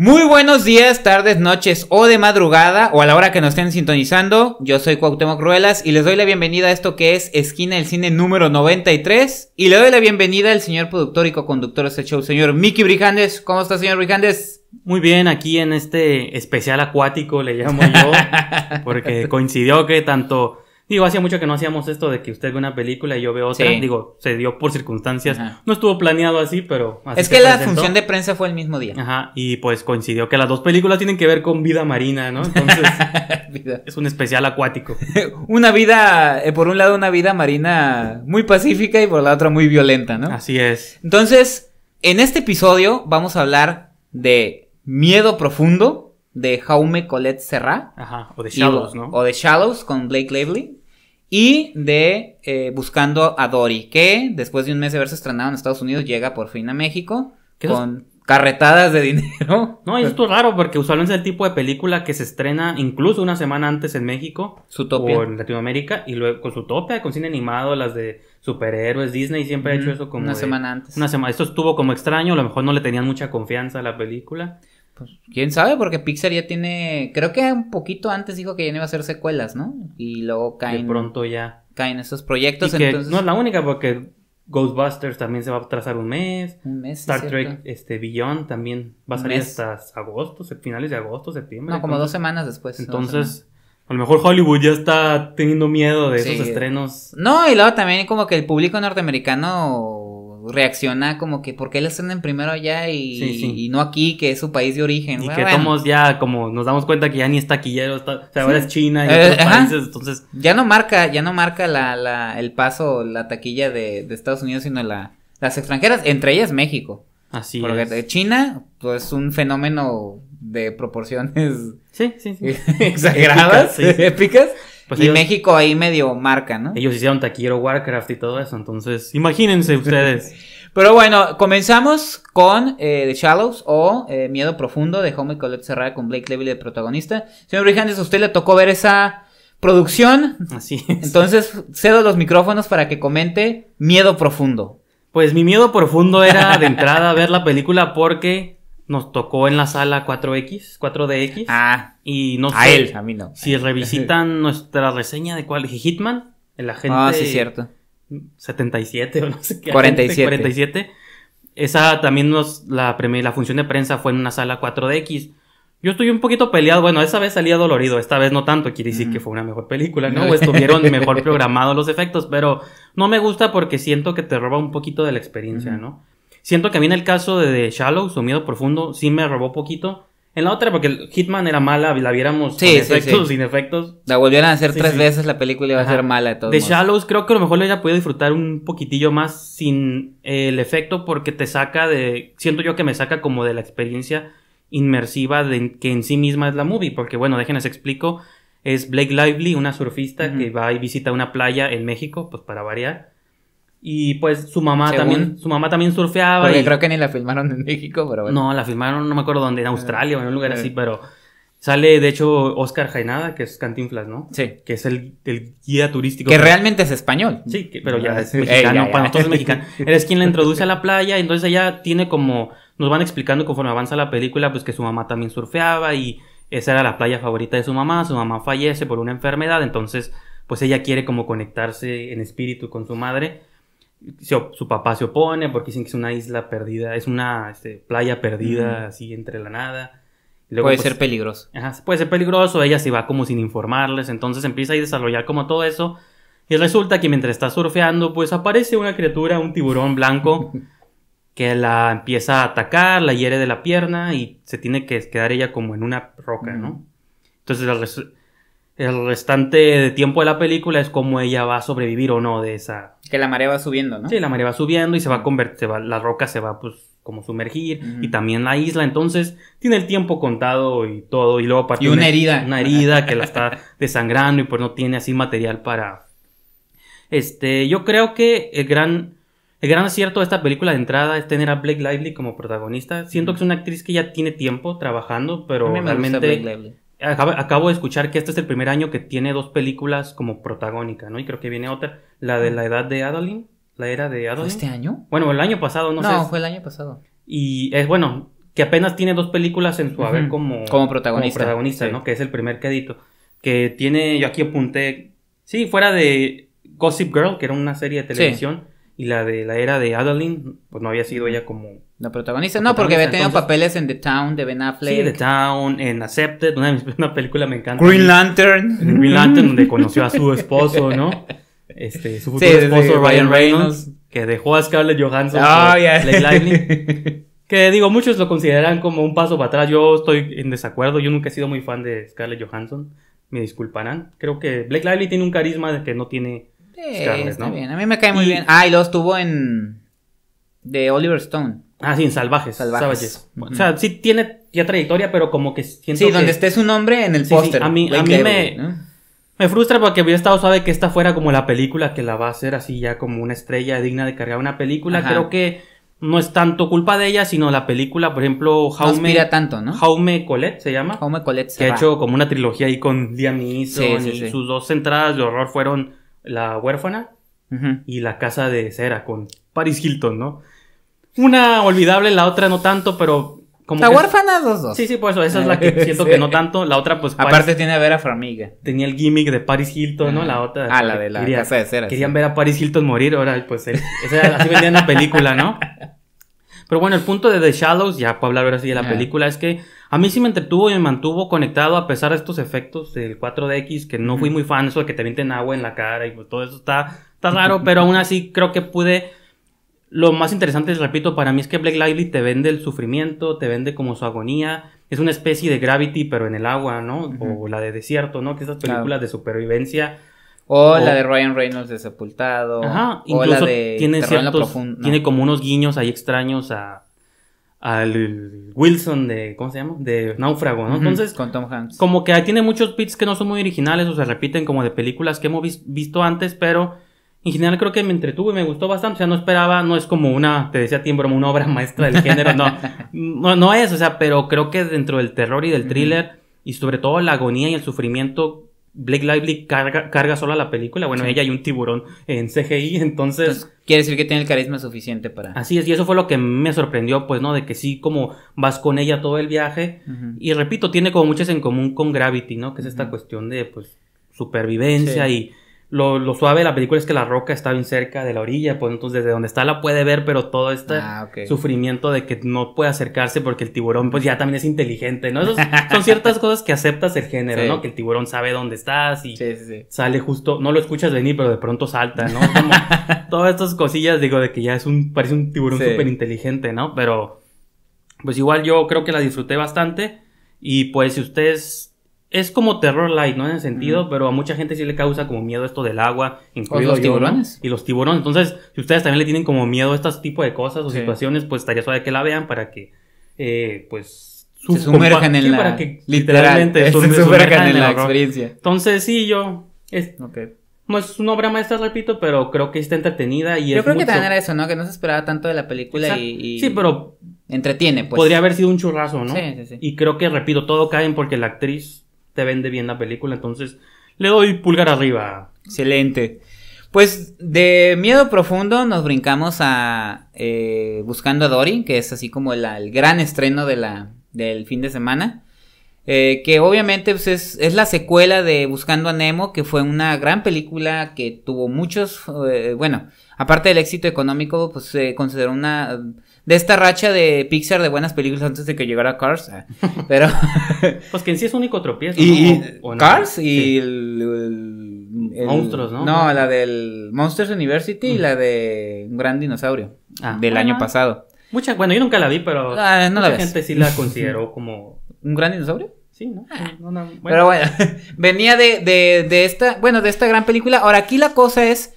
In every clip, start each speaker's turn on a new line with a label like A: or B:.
A: Muy buenos días, tardes, noches o de madrugada o a la hora que nos estén sintonizando. Yo soy Cuauhtémoc Ruelas y les doy la bienvenida a esto que es Esquina del Cine número 93 y le doy la bienvenida al señor productor y co-conductor de este show, señor Mickey Brijandes. ¿Cómo está, señor Brijandes? Muy bien, aquí en este especial
B: acuático le llamo yo porque coincidió que tanto Digo, hacía mucho que no hacíamos esto de que usted ve una película y yo veo otra. Digo, se dio por circunstancias. No estuvo planeado así, pero... es que la función de prensa fue el mismo día. Ajá, y pues coincidió que las dos películas tienen que ver con vida marina, ¿no? Entonces, es un especial acuático.
A: una vida, eh, por un lado, una vida marina muy pacífica y por la otra muy violenta, ¿no? Así es. Entonces, en este episodio vamos a hablar de Miedo Profundo de Jaume Colette Serra. Ajá, o de Shallows, ¿no? O de Shallows con Blake Lively y de eh, Buscando a Dory, que después de un mes de haberse estrenado en Estados Unidos llega por fin a México con carretadas de dinero. No, y esto es raro porque usualmente es el tipo de película
B: que se estrena incluso una semana antes en México su o en Latinoamérica y luego con su topia, con cine animado, las de superhéroes, Disney siempre ha hecho eso como una semana antes. Una semana, esto estuvo como
A: extraño, a lo mejor no le tenían mucha confianza a la película. Pues quién sabe, porque Pixar ya tiene. Creo que un poquito antes dijo que ya no iba a hacer secuelas, ¿no? Y luego caen. De pronto ya. Caen esos proyectos. Y que No es
B: la única, porque Ghostbusters también se va a trazar un mes. Un mes. Star Trek este, Beyond también va a salir hasta agosto, finales de agosto, septiembre. No, como dos semanas
A: después. Entonces.
B: A lo mejor Hollywood ya está teniendo miedo de esos estrenos.
A: No, y luego también como que el público norteamericano reacciona como que ¿por qué le primero allá y, no aquí, que es su país de origen? Y que ya, como nos damos cuenta que ya ni es taquillero, o sea, ahora es China y eh, otros países, entonces... Ya no marca, ya no marca la, el paso, la taquilla de, Estados Unidos, sino la, las extranjeras, entre ellas México. Así Porque es. China, pues un fenómeno de proporciones... exageradas, épicas Pues y México ahí medio marca, ¿no? Ellos hicieron Taquero, Warcraft y todo eso, entonces
B: imagínense ustedes.
A: Pero bueno, comenzamos con eh, The Shallows o eh, Miedo Profundo de Home Colette Cerrada con Blake Lively de protagonista. Señor Brijandes, a usted le tocó ver esa producción. Así es. Entonces cedo los micrófonos para que comente Miedo Profundo. Pues mi miedo profundo era de entrada
B: ver la película porque nos tocó en la sala 4X, 4DX. Ah. Y no A él, a mí no. Si revisitan nuestra reseña de cuál, Hitman, el ah, agente. Ah, sí, cierto. 77 o no sé qué. 47. 47. Esa también nos, la, la función de prensa fue en una sala 4DX. Yo estoy un poquito peleado. Bueno, esa vez salía dolorido, esta vez no tanto. Quiere decir que fue una mejor película, ¿no? O estuvieron mejor programados los efectos, pero no me gusta porque siento que te roba un poquito de la experiencia, ¿no? Siento que a mí en el caso de, The Shallow, su miedo profundo, sí me robó poquito. En la otra, porque Hitman era mala, la viéramos sí, efectos, sin efectos. La volvieron a hacer tres veces la película iba a ser mala de todos. Shallows creo que a lo mejor le haya podido disfrutar un poquitillo más sin eh, el efecto porque te saca de... Siento yo que me saca como de la experiencia inmersiva de, que en sí misma es la movie. Porque bueno, se explico. Es Blake Lively, una surfista que va y visita una playa en México, pues para variar. Y pues su mamá también, su mamá también surfeaba. Porque y... creo que ni la filmaron en México, pero bueno. No, la filmaron, no me acuerdo dónde, en ah, Australia o en un lugar así, eh. pero sale de hecho Oscar Jainada, que es Cantinflas, ¿no? Sí. Que es el, el guía turístico. Que realmente es español. Sí, pero ya ah, es mexicano, para nosotros es mexicano. Eres quien la introduce a la playa, entonces ella tiene como, nos van explicando conforme avanza la película, pues que su mamá también surfeaba y esa era la playa favorita de su mamá, su mamá fallece por una enfermedad, entonces pues ella quiere como conectarse en espíritu con su madre su papá se opone porque dicen que es una isla perdida, es una este, playa perdida así entre la nada. puede pues, ser peligroso. Ajá, puede ser peligroso, ella se va como sin informarles, entonces empieza a desarrollar como todo eso. Y resulta que mientras está surfeando, pues aparece una criatura, un tiburón blanco, que la empieza a atacar, la hiere de la pierna y se tiene que quedar ella como en una roca, ¿no? Entonces la el restante de tiempo de la película es cómo ella va a sobrevivir o no de esa. Que la marea va subiendo, ¿no? Sí, la marea va subiendo y se va a convertir, se la roca se va pues como sumergir y también la isla, entonces tiene el tiempo contado y todo y luego aparte y una, herida, una herida que la está desangrando y pues no tiene así material para este, yo creo que el gran el gran acierto de esta película de entrada es tener a Blake Lively como protagonista. Siento que es una actriz que ya tiene tiempo trabajando, pero realmente Blake Lively acabo de escuchar que este es el primer año que tiene dos películas como protagónica, ¿no? Y creo que viene otra, la de la edad de Adeline, la era de Adeline. ¿Este año? Bueno, el año pasado, no, sé. No,
A: fue el año pasado.
B: Y es bueno, que apenas tiene dos películas en su haber como, como protagonista, protagonista ¿no? Que es el primer crédito. Que tiene, yo aquí apunté, sí, fuera de Gossip Girl, que era una serie de televisión y la de la era de Adeline, pues no había sido ella como... La protagonista, no, porque había tenido papeles en The Town de Ben Affleck. Sí, The Town, en Accepted, una, película me encanta. Green Lantern. Green Lantern, donde conoció a su esposo, ¿no? Este, su futuro esposo Ryan Reynolds, que dejó a Scarlett Johansson oh, Que digo, muchos lo consideran como un paso para atrás. Yo estoy en desacuerdo. Yo nunca he sido muy fan de Scarlett Johansson. Me disculparán. Creo que Blake Lively tiene un carisma de que no tiene está bien. A
A: mí me cae muy bien. Ah, y luego estuvo en. de Oliver Stone. Ah, sí, en Salvajes. Salvajes. O sea, sí tiene ya trayectoria, pero como que Sí, donde esté su nombre en el póster. a mí, me.
B: Me frustra porque hubiera estado suave que esta fuera como la película que la va a hacer así ya como una estrella digna de cargar una película. Creo que no es tanto culpa de ella, sino la película, por ejemplo, Jaume. No tanto, ¿no? Jaume Colette se llama. Jaume Colette. Se que ha hecho como una trilogía ahí con Liam sí, sus dos entradas de horror fueron la huérfana y La casa de cera con Paris Hilton, ¿no? Una olvidable, la otra no tanto, pero como la huérfana, dos, dos. Sí, sí, pues eso, esa es la ah, que siento que no tanto. La otra, pues. Aparte, tiene a a framiga Tenía el gimmick de Paris Hilton, ¿no? Ah. La otra. Ah, la de la casa de cera. Querían ver a Paris Hilton morir, ahora, pues, esa, así vendían la película, ¿no? Pero bueno, el punto de The shadows ya para hablar así de la película, es que a mí sí me entretuvo y me mantuvo conectado a pesar de estos efectos del 4DX, que no fui muy fan, eso de que te vienten agua en la cara y pues todo eso está, raro, pero aún así creo que pude... Lo más interesante, repito, para mí es que Black Lively te vende el sufrimiento, te vende como su agonía. Es una especie de Gravity, pero en el agua, ¿no? O la de Desierto, ¿no? Que esas películas de supervivencia. O, la de
A: Ryan Reynolds de Sepultado. Ajá, o la de tiene ciertos, Tiene
B: como unos guiños ahí extraños a al Wilson de, ¿cómo se llama? De Náufrago, ¿no? Entonces,
A: con Tom Hanks.
B: Como que tiene muchos pits que no son muy originales o se repiten como de películas que hemos visto antes, pero en general creo que me entretuvo y me gustó bastante. O sea, no esperaba, no es como una, te decía Tim una obra maestra del género, no, no, es, o sea, pero creo que dentro del terror y del thriller y sobre todo la agonía y el sufrimiento Blake Lively carga, carga sola la película. Bueno, ella y un tiburón en CGI, entonces... Quiere decir que tiene el carisma suficiente para... Así es, y eso fue lo que me sorprendió, pues, ¿no? De que sí, como vas con ella todo el viaje. Y repito, tiene como muchas en común con Gravity, ¿no? Que es esta cuestión de, pues, supervivencia y lo, suave de la película es que la roca está bien cerca de la orilla, pues entonces desde donde está la puede ver, pero todo este ah, sufrimiento de que no puede acercarse porque el tiburón pues ya también es inteligente, ¿no? son ciertas cosas que aceptas el género, ¿no? Que el tiburón sabe dónde estás y sale justo, no lo escuchas venir, pero de pronto salta, ¿no? todas estas cosillas, digo, de que ya es un, parece un tiburón súper inteligente, ¿no? Pero pues igual yo creo que la disfruté bastante y pues si ustedes es como terror light, ¿no? En el sentido, pero a mucha gente sí le causa como miedo esto del agua, incluidos los tiburones. Y los tiburones. Entonces, si ustedes también le tienen como miedo a estos tipo de cosas o situaciones, pues estaría suave que la vean para que, eh, pues, se sumerjan en la... Para que, literalmente, se sumerjan, en, la experiencia. Entonces, sí, yo... Es, Pues No es una obra maestra, repito, pero creo que está entretenida y Yo creo que también era
A: eso, ¿no? Que no se esperaba tanto de la película y, Sí, pero... Entretiene, pues. Podría haber sido un churrazo, ¿no? Sí, sí, sí.
B: Y creo que, repito, todo en porque la actriz
A: vende bien la película. Entonces, le doy pulgar arriba. Excelente. Pues de miedo profundo nos brincamos a eh, Buscando a Dory, que es así como el gran estreno de la, del fin de semana. Eh, que obviamente pues es, la secuela de Buscando a Nemo, que fue una gran película que tuvo muchos, eh, bueno, aparte del éxito económico, pues se consideró una de esta racha de Pixar de buenas películas antes de que llegara Cars. Ah, pero. pues que en sí es único tropiezo. Y, Cars y Monstruos, ¿no? No, la del Monsters University y mm. la de Un Gran Dinosaurio. Ah. del año pasado. Mucha, bueno, yo nunca la vi, pero. Ah, mucha la gente sí la consideró como. ¿Un gran dinosaurio? Sí, ¿no? Pero bueno, venía de, de, de esta. Bueno, de esta gran película. Ahora, aquí la cosa es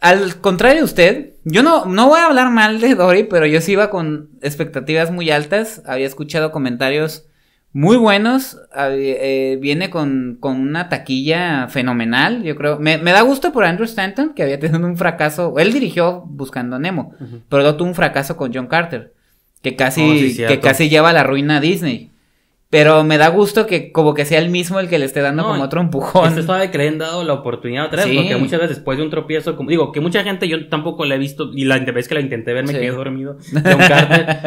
A: al contrario de usted, yo no, no voy a hablar mal de Dory, pero yo sí iba con expectativas muy altas. Había escuchado comentarios muy buenos. Eh, viene con, una taquilla fenomenal, yo creo. Me, me, da gusto por Andrew Stanton, que había tenido un fracaso. Él dirigió Buscando Nemo, pero no tuvo un fracaso con John Carter, que casi, que casi lleva a la ruina a Disney. Pero me da gusto que como que sea el mismo el que le esté dando como otro empujón. se suave que le han dado la oportunidad otra vez, porque muchas veces después de un tropiezo,
B: como digo, que mucha gente yo tampoco la he visto, y la vez que la intenté ver me quedé dormido de un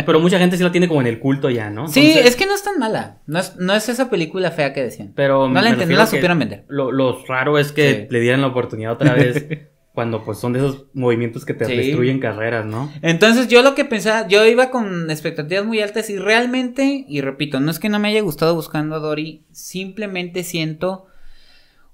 B: pero mucha gente sí la tiene como en el culto ya, ¿no? sí, es
A: que no es tan mala, no es, no es esa película fea que decían.
B: Pero no la entendí, la supieron vender. Lo, raro es que le dieran la oportunidad otra vez cuando pues son de esos movimientos que te destruyen carreras, ¿no?
A: Entonces yo lo que pensaba, yo iba con expectativas muy altas y realmente, y repito, no es que no me haya gustado buscando a Dory, simplemente siento,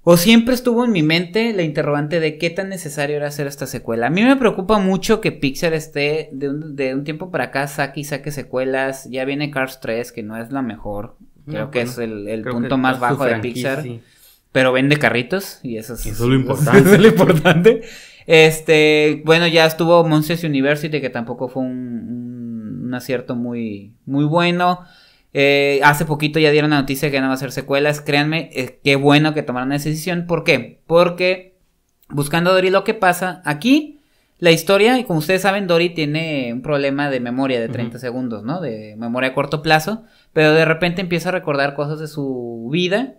A: o siempre estuvo en mi mente la interrogante de qué tan necesario era hacer esta secuela. A mí me preocupa mucho que Pixar esté de un, tiempo para acá, saque y saque secuelas, ya viene Cars 3, que no es la mejor, creo que es el, punto más bajo de Pixar pero vende carritos y eso es, es lo importante. Eso es lo importante. Este, bueno, ya estuvo Monsters University, que tampoco fue un, un, acierto muy, muy bueno. Eh, hace poquito ya dieron la noticia que no va a hacer secuelas. Créanme, eh, qué bueno que tomaron esa decisión. ¿Por qué? Porque buscando a Dory lo que pasa aquí. La historia, y como ustedes saben, Dory tiene un problema de memoria de 30 segundos, ¿no? De memoria a corto plazo, pero de repente empieza a recordar cosas de su vida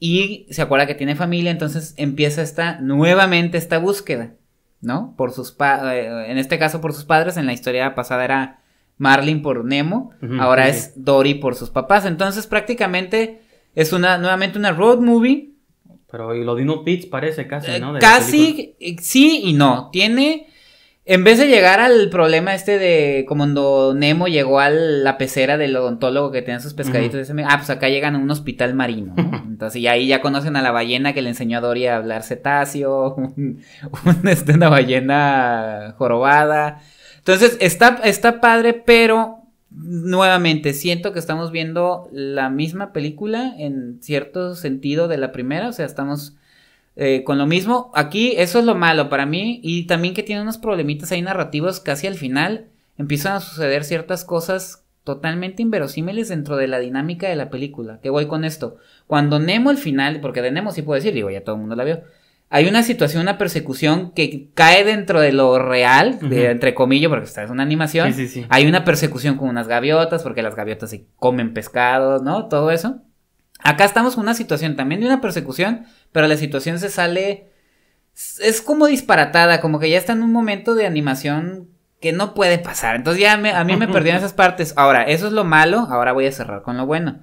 A: y se acuerda que tiene familia, entonces empieza esta, nuevamente esta búsqueda, ¿no? Por sus eh, en este caso por sus padres, en la historia pasada era Marlin por Nemo, ahora es Dory por sus papás, entonces prácticamente es una, nuevamente una road movie. Pero y lo de Pitts parece casi, eh, ¿no? casi, eh, sí y no, tiene en vez de llegar al problema este de como cuando Nemo llegó a la pecera del odontólogo que tenía sus pescaditos, ah, pues acá llegan a un hospital marino. Entonces, y ahí ya conocen a la ballena que le enseñó a Dory a hablar cetáceo, un, este, una ballena jorobada. Entonces, está, está padre, pero nuevamente siento que estamos viendo la misma película en cierto sentido de la primera, o sea, estamos eh, con lo mismo, aquí eso es lo malo para mí y también que tiene unos problemitas ahí narrativos casi al final. Empiezan a suceder ciertas cosas totalmente inverosímiles dentro de la dinámica de la película. ¿Qué voy con esto? Cuando Nemo al final, porque de Nemo sí puedo decir, digo, ya todo el mundo la vio. Hay una situación, una persecución que cae dentro de lo real, de, entre comillas, porque esta es una animación. Hay una persecución con unas gaviotas, porque las gaviotas se comen pescados, ¿no? Todo eso. Acá estamos con una situación también de una persecución, pero la situación se sale... Es como disparatada, como que ya está en un momento de animación que no puede pasar. Entonces ya a mí me perdieron esas partes. Ahora, eso es lo malo, ahora voy a cerrar con lo bueno.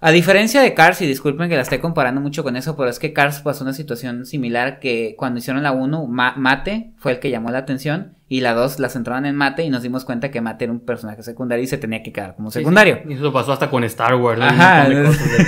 A: A diferencia de Cars, y disculpen que la esté comparando mucho con eso, pero es que Cars pasó una situación similar que cuando hicieron la 1, Mate fue el que llamó la atención y las dos las centraban en Mate y nos dimos cuenta que Mate era un personaje secundario y se tenía que quedar como secundario. Y eso pasó hasta con Star Wars. Ajá.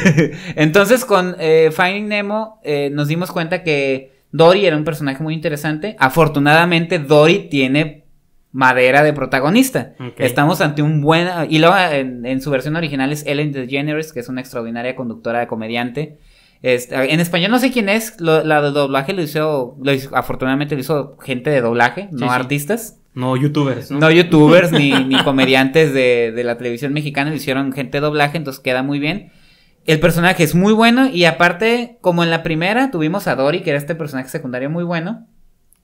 A: Entonces con eh, Finding Nemo eh, nos dimos cuenta que Dory era un personaje muy interesante. Afortunadamente Dory tiene madera de protagonista. Estamos ante un buen... Y luego en, en, su versión original es Ellen DeGeneres, que es una extraordinaria conductora de comediante este, en español no sé quién es, la de doblaje lo hizo, afortunadamente lo hizo gente de doblaje, no artistas. No youtubers, ¿no? youtubers ni, comediantes de, la televisión mexicana, lo hicieron gente de doblaje, entonces queda muy bien. El personaje es muy bueno y aparte, como en la primera tuvimos a Dory, que era este personaje secundario muy bueno,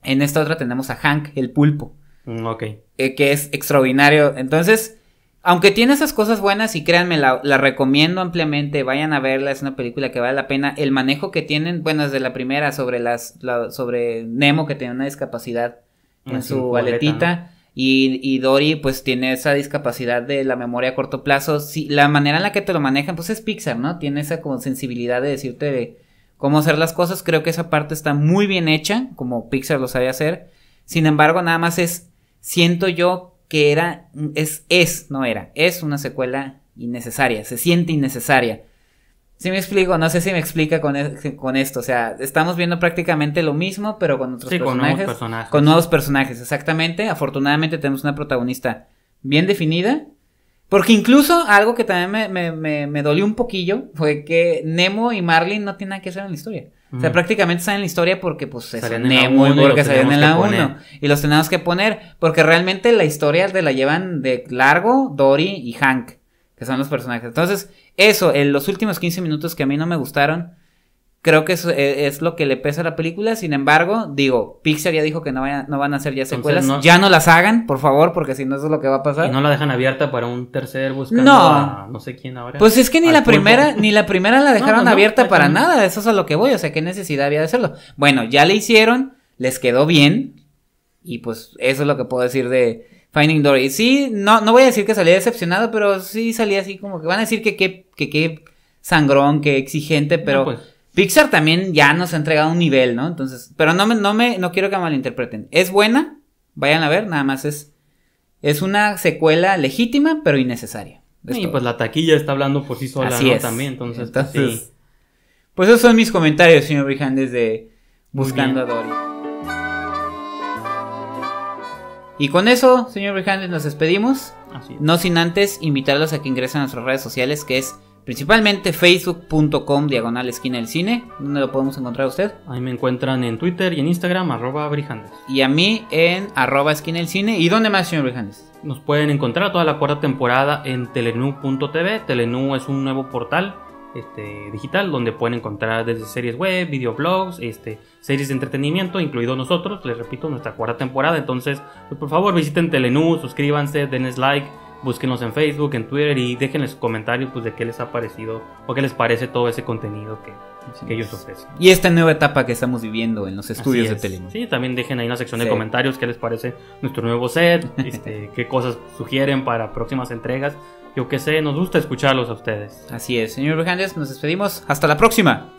A: en esta otra tenemos a Hank, el pulpo. Mm, ok. Eh, que es extraordinario. Entonces, aunque tiene esas cosas buenas y créanme, la, la, recomiendo ampliamente, vayan a verla, es una película que vale la pena. El manejo que tienen, bueno, desde la primera sobre las sobre Nemo que tiene una discapacidad en su aletita y, y, Dory pues tiene esa discapacidad de la memoria a corto plazo. Si, la manera en la que te lo manejan pues es Pixar, ¿no? Tiene esa como sensibilidad de decirte de cómo hacer las cosas. Creo que esa parte está muy bien hecha, como Pixar lo sabe hacer. Sin embargo, nada más es, siento yo que era, es, es, no era, es una secuela innecesaria, se siente innecesaria. Si me explico, no sé si me explica con, con esto, o sea, estamos viendo prácticamente lo mismo, pero con otros personajes, con nuevos personajes. Con nuevos personajes, exactamente. Afortunadamente tenemos una protagonista bien definida, porque incluso algo que también me, dolió un poquillo fue que Nemo y Marlin no tienen que hacer en la historia. O sea, prácticamente saben en la historia porque pues es Nemo en en la y los tenemos que poner porque realmente la historia te la llevan de largo Dory y Hank, que son los personajes. Entonces, eso, en los últimos 15 minutos que a mí no me gustaron, Creo que eso e-, es, lo que le pesa a la película. Sin embargo, digo, Pixar ya dijo que no, vaya, no van a hacer ya secuelas. ya no las hagan, por favor, porque si no, eso es lo que va a pasar. Y no la dejan abierta para un tercer buscando no. no sé
B: quién ahora. Pues es que ni la primera,
A: ni la primera la dejaron pues abierta para nada. Eso es a lo que voy. O sea, qué necesidad había de hacerlo. Bueno, ya le hicieron, les quedó bien. Y pues eso es lo que puedo decir de Finding Dory. Sí, no, no voy a decir que salí decepcionado, pero sí salí así como que van a decir que qué, que, sangrón, qué exigente, pero. Pues, Pixar también ya nos ha entregado un nivel, ¿no? Entonces, pero no me, no me, no quiero que malinterpreten. Es buena, vayan a ver, nada más es, es una secuela legítima, pero innecesaria. Y pues la taquilla está hablando por sí sola, Así ¿no? También, entonces, pues, pues, esos son mis comentarios, señor Rijandes, de Buscando a Dory. Y con eso, señor Brijandes, nos despedimos. No sin antes invitarlos a que ingresen a nuestras redes sociales, que es Principalmente facebook.com diagonal esquina del cine. ¿Dónde lo podemos encontrar a usted? Ahí me encuentran en Twitter y en Instagram, arroba Brijandes. Y a mí en arroba esquina del cine. ¿Y dónde más, señor Brijandes? Nos pueden encontrar toda la cuarta
B: temporada en telenú.tv. Telenú es un nuevo portal este, digital donde pueden encontrar desde series web, videoblogs, este, series de entretenimiento, incluido nosotros, les repito, nuestra cuarta temporada. Entonces, pues, por favor visiten Telenú, suscríbanse, denles like Búsquenos en Facebook, en Twitter y déjenles comentarios pues, de qué les ha parecido o qué les parece todo ese contenido que, que ellos ofrecen.
A: Y esta nueva etapa que estamos viviendo en los estudios de Telemundo.
B: Sí, también dejen ahí en la sección de comentarios qué les parece nuestro nuevo set, este, qué cosas sugieren para próximas entregas. Yo qué sé, nos gusta escucharlos a ustedes. Así es, señor Hernández, nos despedimos. Hasta la
A: próxima.